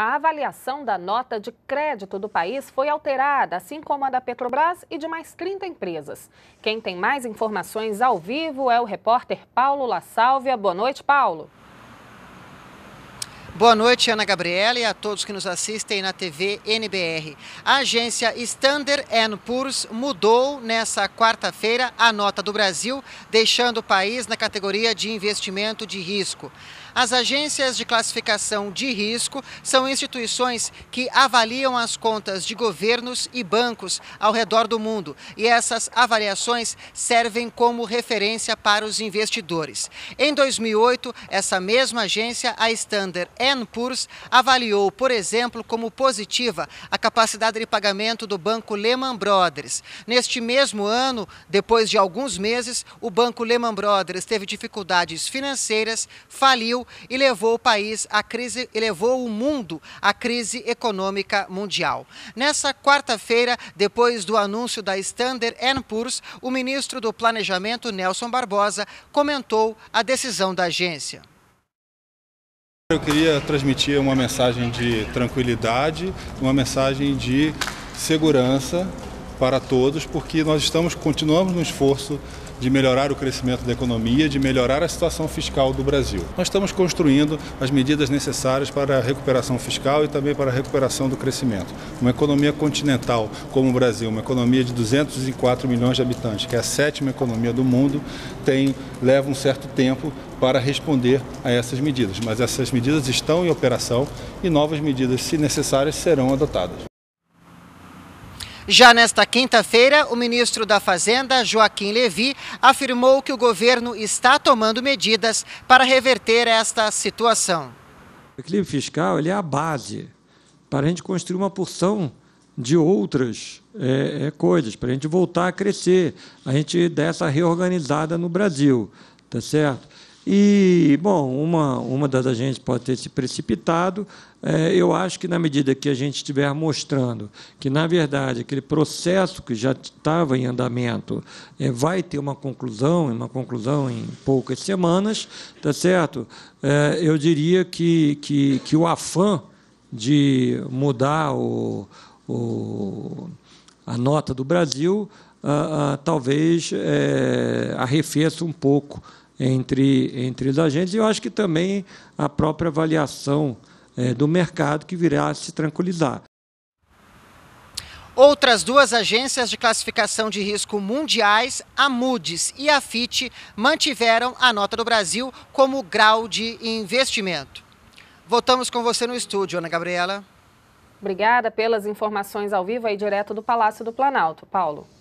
A avaliação da nota de crédito do país foi alterada, assim como a da Petrobras e de mais 30 empresas. Quem tem mais informações ao vivo é o repórter Paulo La Sálvia. Boa noite, Paulo. Boa noite, Ana Gabriela, e a todos que nos assistem na TV NBR. A agência Standard Poor's mudou nessa quarta-feira a nota do Brasil, deixando o país na categoria de investimento de risco. As agências de classificação de risco são instituições que avaliam as contas de governos e bancos ao redor do mundo, e essas avaliações servem como referência para os investidores. Em 2008, essa mesma agência, a Standard N. Poor's avaliou, por exemplo, como positiva a capacidade de pagamento do banco Lehman Brothers. Neste mesmo ano, depois de alguns meses, o banco Lehman Brothers teve dificuldades financeiras, faliu e levou o país à crise, levou o mundo à crise econômica mundial. Nessa quarta-feira, depois do anúncio da Standard Poor's, o ministro do Planejamento Nelson Barbosa comentou a decisão da agência. Eu queria transmitir uma mensagem de tranquilidade, uma mensagem de segurança para todos, porque nós estamos continuamos no esforço de melhorar o crescimento da economia, de melhorar a situação fiscal do Brasil. Nós estamos construindo as medidas necessárias para a recuperação fiscal e também para a recuperação do crescimento. Uma economia continental como o Brasil, uma economia de 204 milhões de habitantes, que é a sétima economia do mundo, tem leva um certo tempo para responder a essas medidas. Mas essas medidas estão em operação e novas medidas, se necessárias, serão adotadas. Já nesta quinta-feira, o ministro da Fazenda, Joaquim Levi, afirmou que o governo está tomando medidas para reverter esta situação. O equilíbrio fiscal ele é a base para a gente construir uma porção de outras é, é, coisas, para a gente voltar a crescer, a gente dar essa reorganizada no Brasil, tá certo? E, bom, uma, uma das agências pode ter se precipitado. É, eu acho que, na medida que a gente estiver mostrando que, na verdade, aquele processo que já estava em andamento é, vai ter uma conclusão, uma conclusão em poucas semanas, tá certo? É, eu diria que, que, que o afã de mudar o, o a nota do Brasil talvez é, arrefeça um pouco entre, entre os agentes, e eu acho que também a própria avaliação é, do mercado que virá a se tranquilizar. Outras duas agências de classificação de risco mundiais, a Moody's e a Fitch, mantiveram a nota do Brasil como grau de investimento. Voltamos com você no estúdio, Ana Gabriela. Obrigada pelas informações ao vivo aí direto do Palácio do Planalto, Paulo.